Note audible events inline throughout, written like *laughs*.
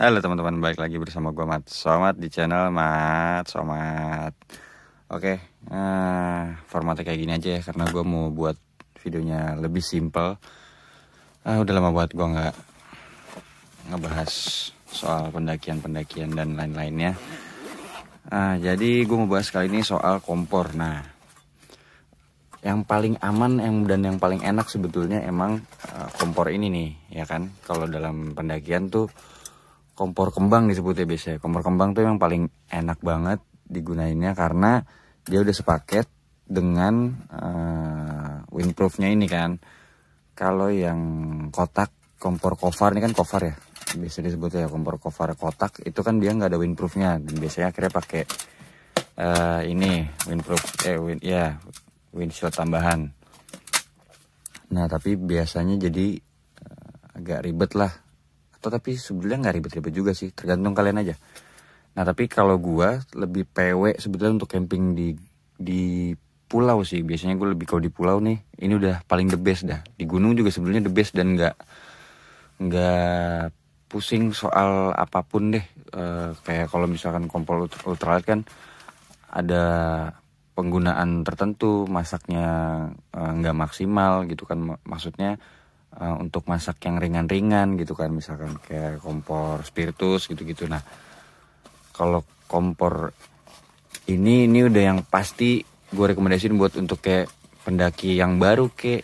Halo teman-teman, balik lagi bersama gue Mat Somat di channel Mat Somat Oke, uh, formatnya kayak gini aja ya Karena gue mau buat videonya lebih simple uh, Udah lama buat gue gak ngebahas soal pendakian-pendakian dan lain-lainnya uh, Jadi gue mau bahas kali ini soal kompor Nah, yang paling aman yang dan yang paling enak sebetulnya emang uh, kompor ini nih Ya kan, kalau dalam pendakian tuh kompor kembang disebutnya biasanya. Kompor kembang tuh yang paling enak banget digunainnya karena dia udah sepaket dengan uh, windproofnya ini kan. Kalau yang kotak kompor cover ini kan cover ya. Biasa disebutnya ya kompor cover kotak itu kan dia nggak ada windproofnya dan biasanya akhirnya pakai uh, ini windproof eh wind ya yeah, windshield tambahan. Nah tapi biasanya jadi eh, agak ribet lah atau tapi sebenarnya nggak ribet-ribet juga sih tergantung kalian aja nah tapi kalau gua lebih pw sebetulnya untuk camping di di pulau sih biasanya gue lebih kalau di pulau nih ini udah paling the best dah di gunung juga sebenarnya the best dan nggak nggak pusing soal apapun deh e, kayak kalau misalkan kompor ultralight kan ada penggunaan tertentu masaknya eh, nggak e, maksimal gitu kan maksudnya Eh, untuk masak yang ringan-ringan gitu kan misalkan kayak kompor spiritus gitu-gitu nah kalau kompor ini ini udah yang pasti gue rekomendasiin buat untuk kayak pendaki yang baru kayak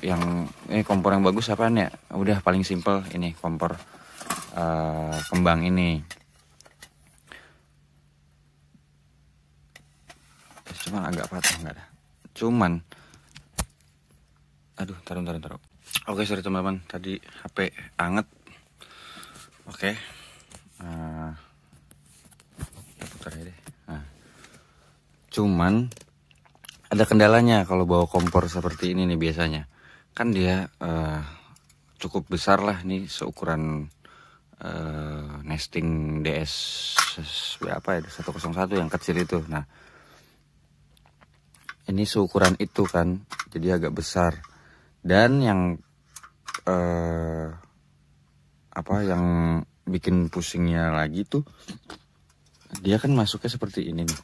yang ini eh, kompor yang bagus apaan ya udah paling simple ini kompor uh, kembang ini cuman agak patah nggak ada cuman aduh taruh taruh taruh oke sorry teman-teman tadi HP anget oke nah, putar aja deh nah. cuman ada kendalanya kalau bawa kompor seperti ini nih biasanya kan dia uh, cukup besar lah nih seukuran uh, nesting DS apa ya 101 yang kecil itu nah ini seukuran itu kan jadi agak besar dan yang uh, apa yang bikin pusingnya lagi tuh dia kan masuknya seperti ini nih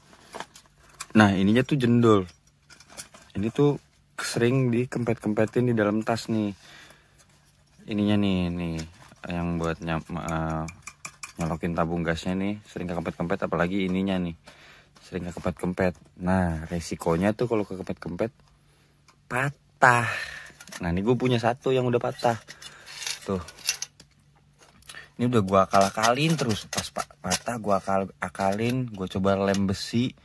nah ininya tuh jendol ini tuh sering dikempet-kempetin di dalam tas nih ininya nih nih yang buat nyam, uh, nyolokin tabung gasnya nih sering kekempet kempet apalagi ininya nih sering kekempet kempet nah resikonya tuh kalau kekempet kempet patah nah ini gue punya satu yang udah patah tuh ini udah gue akal akalin terus pas patah gue akal akalin gue coba lem besi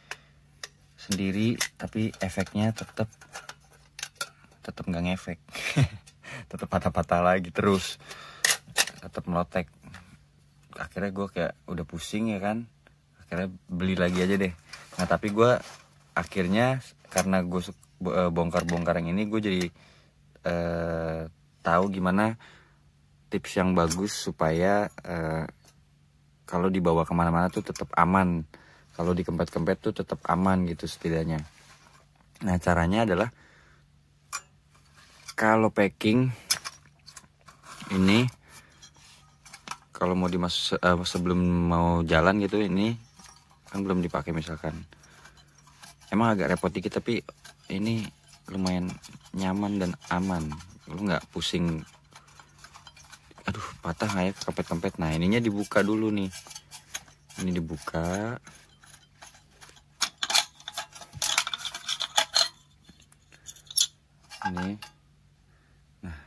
sendiri tapi efeknya tetep tetep gak ngefek *laughs* tetep patah-patah lagi terus tetep melotek akhirnya gue kayak udah pusing ya kan akhirnya beli lagi aja deh nah tapi gue akhirnya karena gue eh, bongkar-bongkar yang ini gue jadi uh, tahu gimana tips yang bagus supaya uh, kalau dibawa kemana-mana tuh tetap aman kalau di tempat kempet tuh tetap aman gitu setidaknya nah caranya adalah kalau packing ini kalau mau dimasuk uh, eh, sebelum mau jalan gitu ini kan belum dipakai misalkan emang agak repot dikit tapi ini lumayan nyaman dan aman lu nggak pusing aduh patah ya kepet-kepet nah ininya dibuka dulu nih ini dibuka ini nah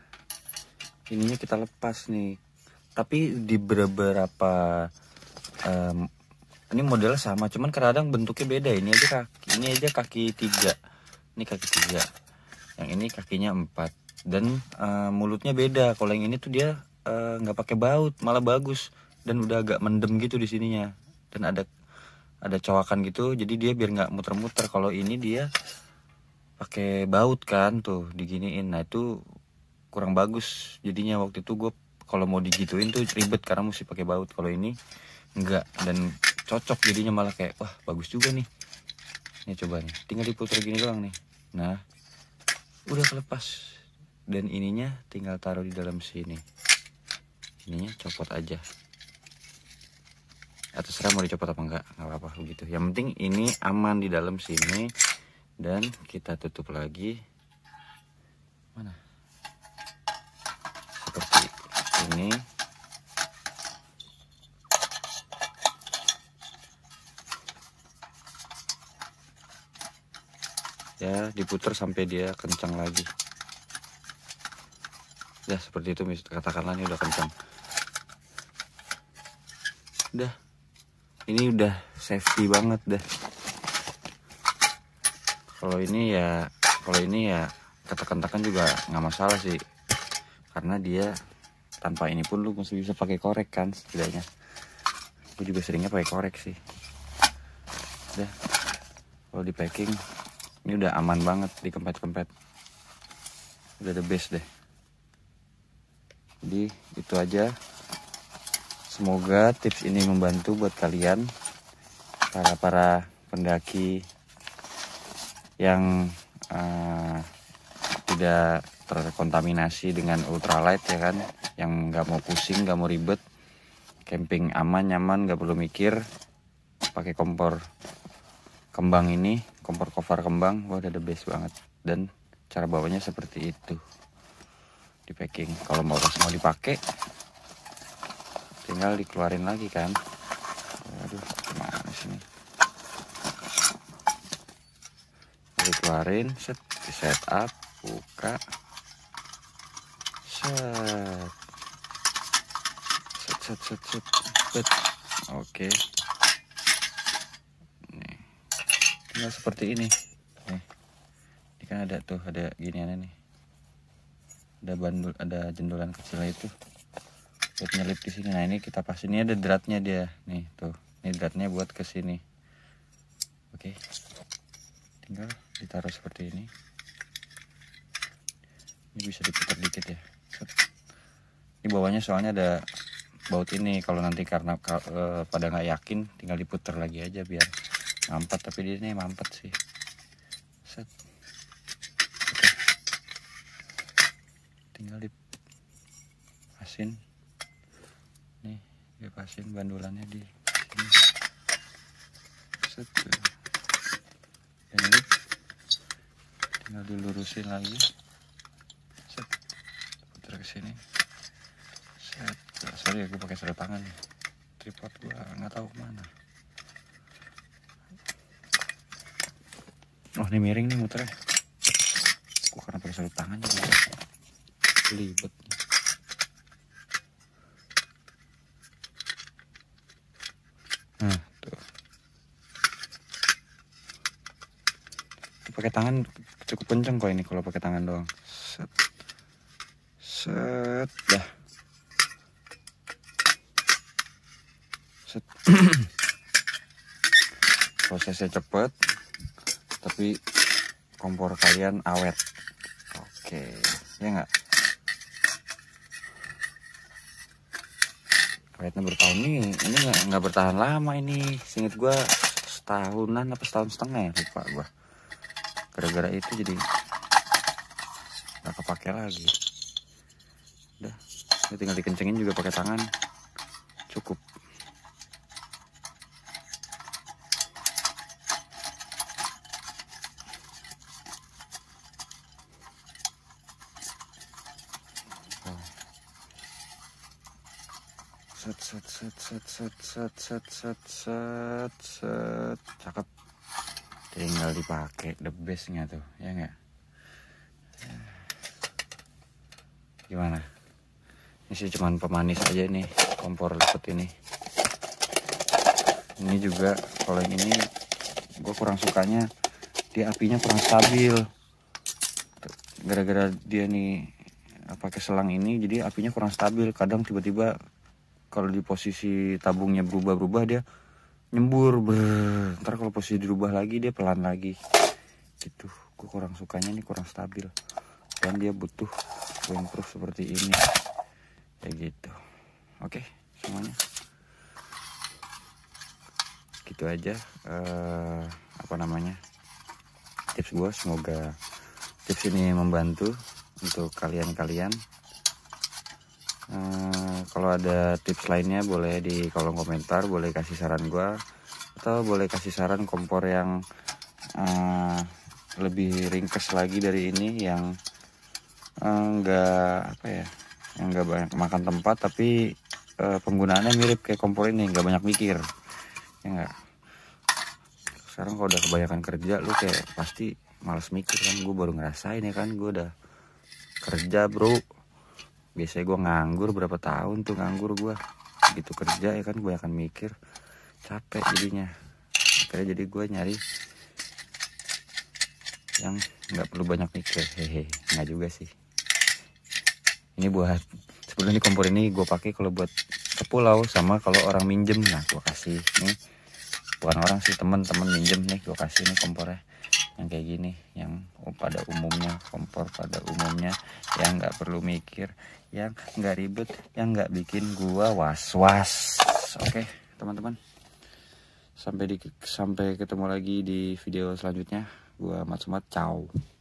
ininya kita lepas nih tapi di beberapa um, ini modelnya sama cuman kadang bentuknya beda ini aja kaki ini aja kaki tiga ini kaki tiga yang ini kakinya empat dan uh, mulutnya beda kalau yang ini tuh dia eh, nggak uh, pakai baut malah bagus dan udah agak mendem gitu di sininya dan ada ada cowakan gitu jadi dia biar nggak muter-muter kalau ini dia pakai baut kan tuh diginiin nah itu kurang bagus jadinya waktu itu gue kalau mau digituin tuh ribet karena mesti pakai baut kalau ini enggak dan cocok jadinya malah kayak wah bagus juga nih ini coba nih tinggal diputar gini doang nih nah udah kelepas dan ininya tinggal taruh di dalam sini ininya copot aja atau serah mau dicopot apa enggak nggak apa-apa begitu yang penting ini aman di dalam sini dan kita tutup lagi mana seperti ini ya diputar sampai dia kencang lagi ya seperti itu katakanlah ini udah kencang udah ini udah safety banget dah kalau ini ya kalau ini ya katakan ketekan juga nggak masalah sih karena dia tanpa ini pun lu masih bisa pakai korek kan setidaknya gue juga seringnya pakai korek sih udah kalau di packing ini udah aman banget di kempet-kempet udah the best deh jadi itu aja semoga tips ini membantu buat kalian para para pendaki yang uh, tidak terkontaminasi dengan ultralight ya kan yang nggak mau pusing nggak mau ribet camping aman nyaman nggak perlu mikir pakai kompor kembang ini kompor cover kembang wah udah the best banget dan cara bawanya seperti itu di packing kalau mau pas mau dipakai tinggal dikeluarin lagi kan aduh gimana sih dikeluarin set di setup buka set set set set set, set. oke okay. nggak seperti ini nih eh, ini kan ada tuh ada giniannya nih ada bandul ada jendulan kecil itu buat nyelip di sini nah ini kita pas ini ada dratnya dia nih tuh ini dratnya buat ke sini oke tinggal ditaruh seperti ini ini bisa diputar dikit ya ini bawahnya soalnya ada baut ini kalau nanti karena eh, pada nggak yakin tinggal diputar lagi aja biar mampet tapi dia ini mampet sih set oke tinggal di asin nih di dipasin bandulannya di sini set ini tinggal dilurusin lagi set putar ke sini set sorry aku pakai sarung tangan tripod gua nggak tahu kemana Oh ini miring nih muternya. Kok karena pakai tangan juga. Libet. Nah tuh. Pakai tangan cukup kenceng kok ini kalau pakai tangan doang. Set. Set dah. Set. *clears throat* Prosesnya cepet tapi kompor kalian awet oke ya enggak awetnya bertahun nih ini enggak bertahan lama ini singkat gua setahunan apa setahun setengah ya lupa gua gara-gara itu jadi nggak kepake lagi udah ini tinggal dikencengin juga pakai tangan cukup set set set set set set cakep tinggal dipakai the best nya tuh ya enggak gimana ini sih cuman pemanis aja nih kompor lipat ini ini juga kalau yang ini gue kurang sukanya dia apinya kurang stabil gara-gara dia nih pakai selang ini jadi apinya kurang stabil kadang tiba-tiba kalau di posisi tabungnya berubah-berubah dia nyembur ber ntar kalau posisi dirubah lagi dia pelan lagi gitu gue kurang sukanya ini kurang stabil dan dia butuh windproof proof seperti ini kayak gitu oke semuanya gitu aja uh, apa namanya tips gue semoga tips ini membantu untuk kalian-kalian eh, kalau ada tips lainnya boleh di kolom komentar boleh kasih saran gue atau boleh kasih saran kompor yang uh, lebih ringkes lagi dari ini yang enggak eh, uh, apa ya yang enggak banyak makan tempat tapi uh, penggunaannya mirip kayak kompor ini enggak banyak mikir ya enggak sekarang kalau udah kebanyakan kerja lu kayak pasti males mikir kan gue baru ngerasain ya kan gue udah kerja bro biasanya gue nganggur berapa tahun tuh nganggur gue gitu kerja ya kan gue akan mikir capek jadinya akhirnya jadi gue nyari yang nggak perlu banyak mikir hehe nggak juga sih ini buat sebelum ini kompor ini gue pakai kalau buat ke pulau sama kalau orang minjem nah gue kasih nih bukan orang sih temen-temen minjem nih gue kasih nih kompornya yang kayak gini yang pada umumnya kompor pada umumnya yang nggak perlu mikir yang nggak ribet yang nggak bikin gua was was oke okay, teman-teman sampai di sampai ketemu lagi di video selanjutnya gua semat ciao